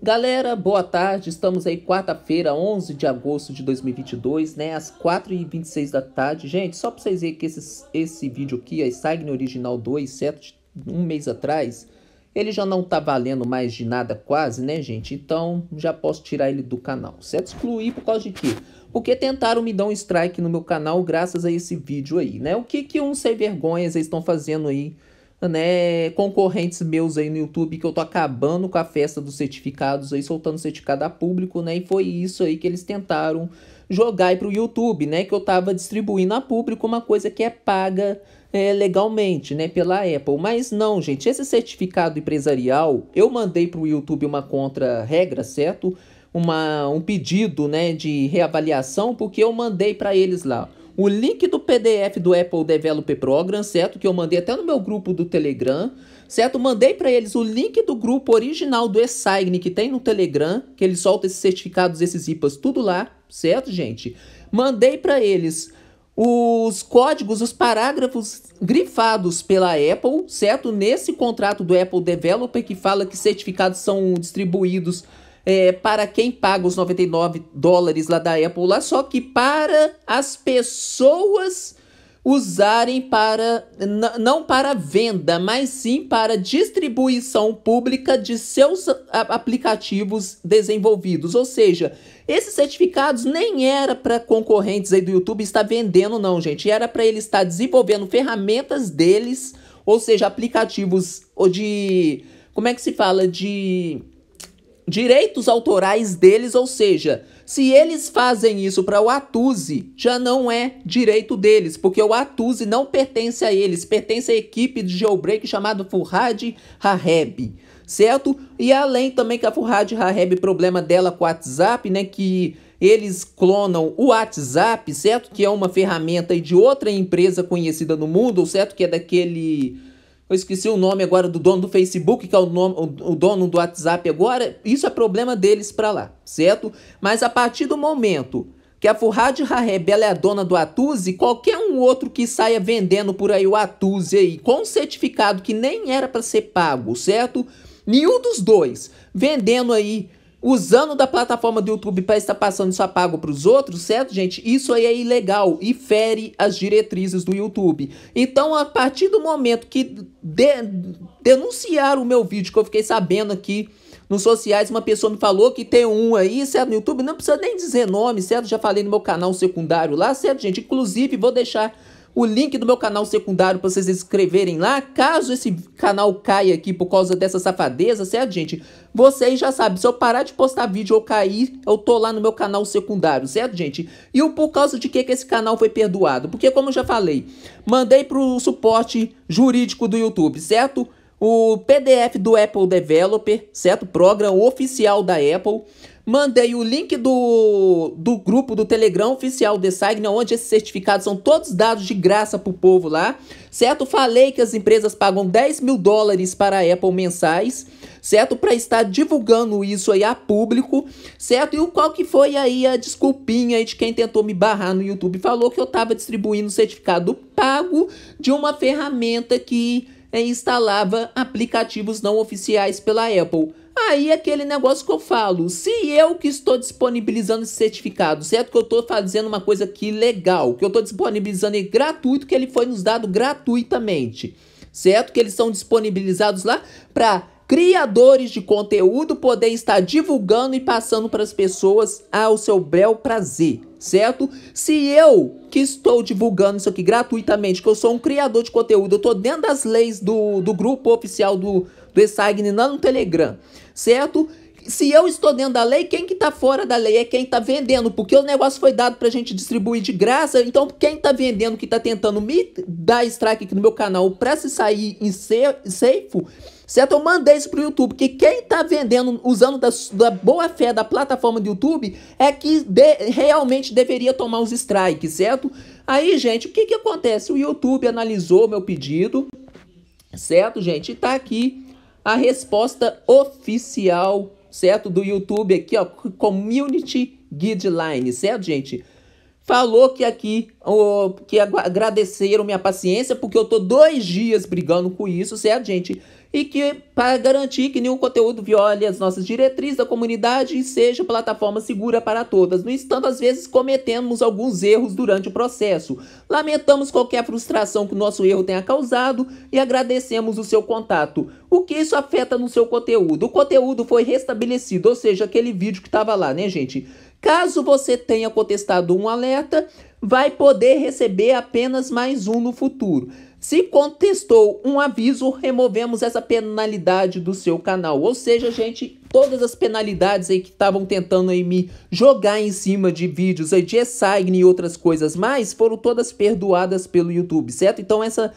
Galera, boa tarde. Estamos aí quarta-feira, 11 de agosto de 2022, né? Às 4h26 da tarde. Gente, só pra vocês verem que esse, esse vídeo aqui, a Sagna Original 2, certo? Um mês atrás, ele já não tá valendo mais de nada quase, né, gente? Então, já posso tirar ele do canal, certo? Excluir por causa de quê? Porque tentaram me dar um strike no meu canal graças a esse vídeo aí, né? O que que uns sem vergonhas estão fazendo aí né, concorrentes meus aí no YouTube que eu tô acabando com a festa dos certificados aí, soltando certificado a público, né? E foi isso aí que eles tentaram jogar aí pro YouTube, né? Que eu tava distribuindo a público uma coisa que é paga é, legalmente, né? Pela Apple. Mas não, gente, esse certificado empresarial, eu mandei pro YouTube uma contra-regra, certo? Uma, um pedido, né, de reavaliação, porque eu mandei para eles lá o link do PDF do Apple Developer Program, certo? Que eu mandei até no meu grupo do Telegram, certo? Mandei para eles o link do grupo original do eSign que tem no Telegram, que ele solta esses certificados, esses IPAs, tudo lá, certo, gente? Mandei para eles os códigos, os parágrafos grifados pela Apple, certo? Nesse contrato do Apple Developer que fala que certificados são distribuídos é, para quem paga os 99 dólares lá da Apple, lá só que para as pessoas usarem para não para venda, mas sim para distribuição pública de seus aplicativos desenvolvidos. Ou seja, esses certificados nem era para concorrentes aí do YouTube estar vendendo não, gente. Era para ele estar desenvolvendo ferramentas deles, ou seja, aplicativos de como é que se fala de direitos autorais deles, ou seja, se eles fazem isso para o Atuse, já não é direito deles, porque o Atuse não pertence a eles, pertence à equipe de jailbreak chamada Furhad Hareb, certo? E além também que a Furhad Hareb, problema dela com o WhatsApp, né, que eles clonam o WhatsApp, certo? Que é uma ferramenta de outra empresa conhecida no mundo, certo? Que é daquele eu esqueci o nome agora do dono do Facebook, que é o, nome, o, o dono do WhatsApp agora, isso é problema deles para lá, certo? Mas a partir do momento que a Furrad Rebel é a dona do Atuze, qualquer um outro que saia vendendo por aí o Atuze aí, com certificado que nem era para ser pago, certo? Nenhum dos dois vendendo aí usando da plataforma do YouTube para estar passando isso a pago para os outros, certo, gente? Isso aí é ilegal e fere as diretrizes do YouTube. Então, a partir do momento que de denunciaram o meu vídeo, que eu fiquei sabendo aqui nos sociais, uma pessoa me falou que tem um aí, certo, no YouTube, não precisa nem dizer nome, certo? Já falei no meu canal secundário lá, certo, gente? Inclusive, vou deixar o link do meu canal secundário para vocês inscreverem lá. Caso esse canal caia aqui por causa dessa safadeza, certo é gente, vocês já sabem, se eu parar de postar vídeo ou cair, eu tô lá no meu canal secundário, certo, é gente? E o por causa de que, que esse canal foi perdoado? Porque, como eu já falei, mandei pro suporte jurídico do YouTube, certo? O PDF do Apple Developer, certo? Programa oficial da Apple Mandei o link do, do grupo do Telegram oficial de Signa, onde esses certificados são todos dados de graça pro povo lá, certo? Falei que as empresas pagam 10 mil dólares para a Apple mensais, certo? Para estar divulgando isso aí a público, certo? E qual que foi aí a desculpinha aí de quem tentou me barrar no YouTube? Falou que eu estava distribuindo certificado pago de uma ferramenta que eh, instalava aplicativos não oficiais pela Apple. Aí aquele negócio que eu falo, se eu que estou disponibilizando esse certificado, certo que eu estou fazendo uma coisa aqui legal, que eu estou disponibilizando ele gratuito, que ele foi nos dado gratuitamente, certo? Que eles são disponibilizados lá para criadores de conteúdo poder estar divulgando e passando para as pessoas ao ah, seu bel prazer, certo? Se eu que estou divulgando isso aqui gratuitamente, que eu sou um criador de conteúdo, eu estou dentro das leis do, do grupo oficial do designando no Telegram, certo? Se eu estou dentro da lei, quem que está fora da lei é quem está vendendo, porque o negócio foi dado para a gente distribuir de graça, então quem está vendendo, que está tentando me dar strike aqui no meu canal para se sair em safe, certo? Eu mandei isso pro YouTube, que quem tá vendendo, usando da, da, boa fé da plataforma do YouTube, é que de, realmente deveria tomar os strikes, certo? Aí, gente, o que que acontece? O YouTube analisou meu pedido, certo, gente? E tá aqui a resposta oficial, certo? Do YouTube aqui, ó, Community Guideline, certo, gente? Falou que aqui, ó, que agradeceram minha paciência, porque eu tô dois dias brigando com isso, certo, gente? e que para garantir que nenhum conteúdo viole as nossas diretrizes da comunidade e seja plataforma segura para todas. No entanto, às vezes cometemos alguns erros durante o processo. Lamentamos qualquer frustração que o nosso erro tenha causado e agradecemos o seu contato. O que isso afeta no seu conteúdo? O conteúdo foi restabelecido, ou seja, aquele vídeo que estava lá, né, gente? Caso você tenha contestado um alerta, vai poder receber apenas mais um no futuro. Se contestou um aviso, removemos essa penalidade do seu canal. Ou seja, gente, todas as penalidades aí que estavam tentando aí me jogar em cima de vídeos aí de e-sign e outras coisas mais, foram todas perdoadas pelo YouTube, certo? Então essa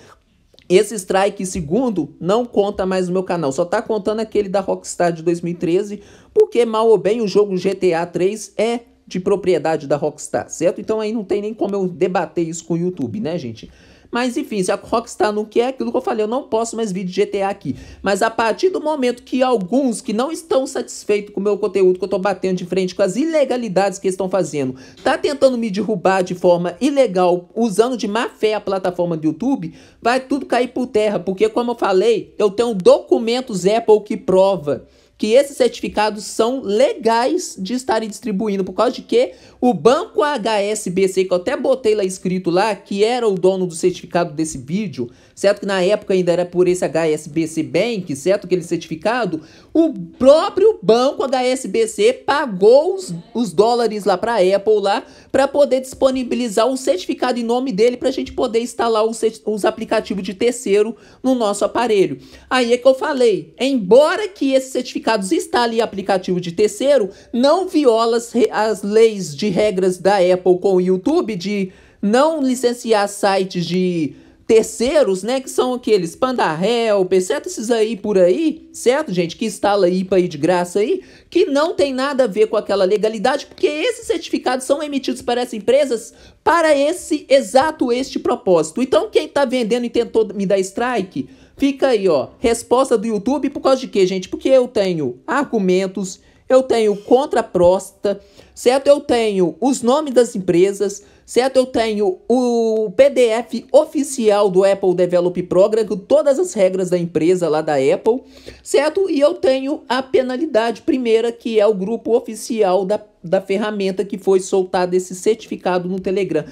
esse strike segundo não conta mais no meu canal, só tá contando aquele da Rockstar de 2013, porque mal ou bem o jogo GTA 3 é de propriedade da Rockstar, certo? Então aí não tem nem como eu debater isso com o YouTube, né, gente? Mas enfim, se a Rockstar não quer, é aquilo que eu falei, eu não posso mais vídeo de GTA aqui. Mas a partir do momento que alguns que não estão satisfeitos com o meu conteúdo, que eu tô batendo de frente com as ilegalidades que estão fazendo, tá tentando me derrubar de forma ilegal, usando de má fé a plataforma do YouTube, vai tudo cair por terra, porque como eu falei, eu tenho documentos Apple que prova que esses certificados são legais de estarem distribuindo, por causa de que o banco HSBC, que eu até botei lá escrito lá, que era o dono do certificado desse vídeo, certo? Que na época ainda era por esse HSBC Bank, certo? Aquele certificado, o próprio banco HSBC pagou os, os dólares lá para a Apple lá, para poder disponibilizar um certificado em nome dele, para a gente poder instalar os, os aplicativos de terceiro no nosso aparelho. Aí é que eu falei, embora que esse certificado certificados está ali aplicativo de terceiro, não viola as, as leis de regras da Apple com o YouTube de não licenciar sites de terceiros, né, que são aqueles Pandarel, certo? Esses aí por aí, certo, gente? Que instala IPA aí de graça aí, que não tem nada a ver com aquela legalidade, porque esses certificados são emitidos para essas empresas para esse exato este propósito. Então, quem está vendendo e tentou me dar strike, Fica aí, ó, resposta do YouTube por causa de quê, gente? Porque eu tenho argumentos, eu tenho contraprosta, certo? Eu tenho os nomes das empresas, certo? Eu tenho o PDF oficial do Apple Develop Program, com todas as regras da empresa lá da Apple, certo? E eu tenho a penalidade primeira, que é o grupo oficial da, da ferramenta que foi soltado esse certificado no Telegram.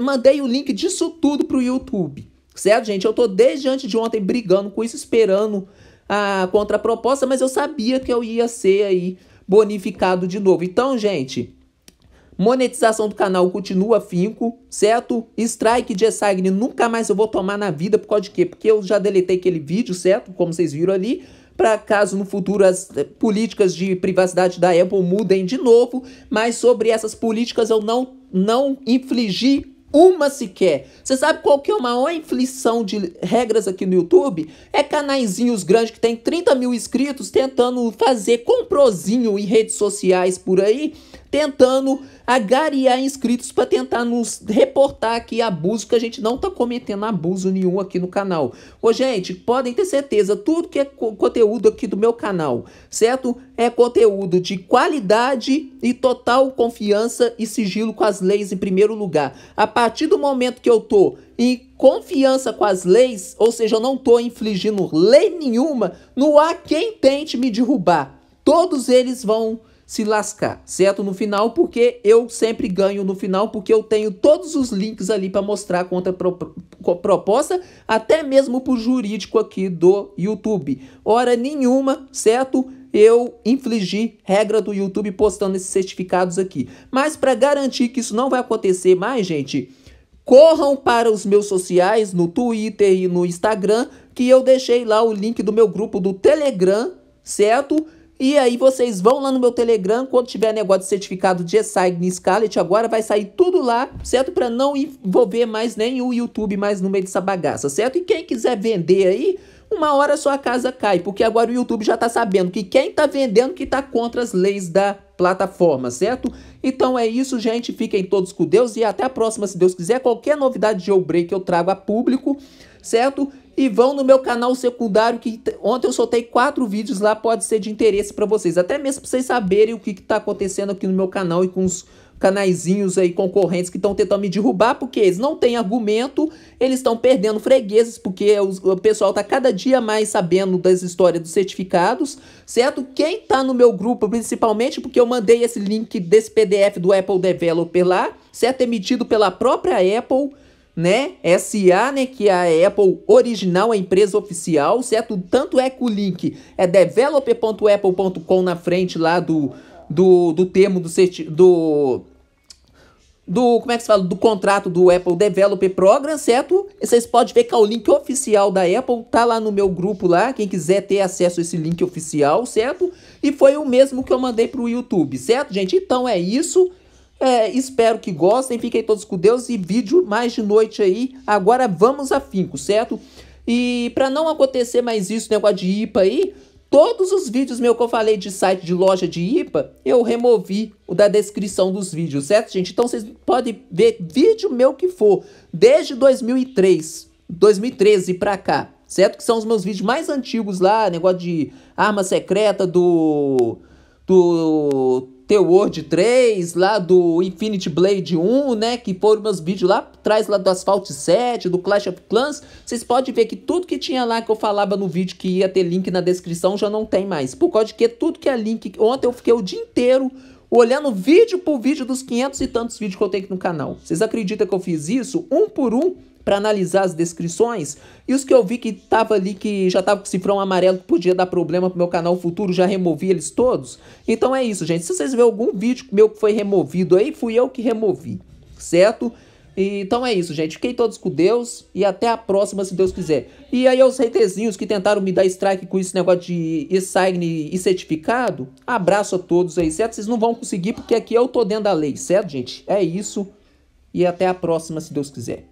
Mandei o link disso tudo para o YouTube. Certo, gente? Eu tô desde antes de ontem brigando com isso, esperando a contraproposta, mas eu sabia que eu ia ser aí bonificado de novo. Então, gente, monetização do canal continua finco, certo? Strike de Essagni nunca mais eu vou tomar na vida, por causa de quê? Porque eu já deletei aquele vídeo, certo? Como vocês viram ali para caso no futuro as eh, políticas de privacidade da Apple mudem de novo, mas sobre essas políticas eu não, não infligi uma sequer. Você sabe qual que é a maior inflição de regras aqui no YouTube? É canaizinhos grandes que tem 30 mil inscritos tentando fazer comprozinho em redes sociais por aí tentando agariar inscritos para tentar nos reportar aqui abuso, que a gente não está cometendo abuso nenhum aqui no canal. Ô, gente, podem ter certeza, tudo que é conteúdo aqui do meu canal, certo? É conteúdo de qualidade e total confiança e sigilo com as leis em primeiro lugar. A partir do momento que eu tô em confiança com as leis, ou seja, eu não tô infligindo lei nenhuma, não há quem tente me derrubar. Todos eles vão se lascar, certo? No final, porque eu sempre ganho no final, porque eu tenho todos os links ali para mostrar a proposta, até mesmo para o jurídico aqui do YouTube. Hora nenhuma, certo? eu infligi regra do YouTube postando esses certificados aqui. Mas para garantir que isso não vai acontecer mais, gente, corram para os meus sociais, no Twitter e no Instagram, que eu deixei lá o link do meu grupo do Telegram, certo? E aí vocês vão lá no meu Telegram, quando tiver negócio de certificado de e Scarlet, agora vai sair tudo lá, certo? Para não envolver mais nem o YouTube mais no meio dessa bagaça, certo? E quem quiser vender aí, uma hora sua casa cai, porque agora o YouTube já está sabendo que quem está vendendo que está contra as leis da plataforma, certo? Então é isso, gente. Fiquem todos com Deus e até a próxima, se Deus quiser. Qualquer novidade de break eu trago a público, certo? E vão no meu canal secundário, que ontem eu soltei quatro vídeos lá, pode ser de interesse para vocês. Até mesmo para vocês saberem o que está acontecendo aqui no meu canal e com os canaizinhos aí concorrentes que estão tentando me derrubar porque eles não têm argumento, eles estão perdendo fregueses porque é o, o pessoal está cada dia mais sabendo das histórias dos certificados, certo? Quem está no meu grupo, principalmente porque eu mandei esse link desse PDF do Apple Developer lá, certo? É Emitido pela própria Apple, né? SA, né? Que é a Apple original, a empresa oficial, certo? Tanto é que o link é developer.apple.com na frente lá do, do, do termo do, do do, como é que se fala, do contrato do Apple Developer Program, certo? vocês podem ver que é o link oficial da Apple, tá lá no meu grupo lá, quem quiser ter acesso a esse link oficial, certo? E foi o mesmo que eu mandei pro YouTube, certo, gente? Então é isso, é, espero que gostem, fiquem todos com Deus e vídeo mais de noite aí, agora vamos a finco, certo? E para não acontecer mais isso, negócio de IPA aí, Todos os vídeos meu que eu falei de site de loja de IPA, eu removi o da descrição dos vídeos, certo, gente? Então vocês podem ver vídeo meu que for, desde 2003, 2013 pra cá, certo? Que são os meus vídeos mais antigos lá, negócio de arma secreta do do The World 3, lá do Infinity Blade 1, né? Que foram meus vídeos lá atrás, lá do Asphalt 7, do Clash of Clans. Vocês podem ver que tudo que tinha lá que eu falava no vídeo que ia ter link na descrição já não tem mais. Por causa de que tudo que é link... Ontem eu fiquei o dia inteiro olhando vídeo por vídeo dos 500 e tantos vídeos que eu tenho aqui no canal. Vocês acreditam que eu fiz isso? Um por um, para analisar as descrições. E os que eu vi que tava ali, que já tava com cifrão amarelo, que podia dar problema pro meu canal futuro, já removi eles todos. Então é isso, gente. Se vocês verem algum vídeo meu que foi removido aí, fui eu que removi, certo? Então é isso, gente. Fiquem todos com Deus e até a próxima, se Deus quiser. E aí, aos reitezinhos que tentaram me dar strike com esse negócio de e-sign e certificado, abraço a todos aí, certo? Vocês não vão conseguir porque aqui eu tô dentro da lei, certo, gente? É isso. E até a próxima, se Deus quiser.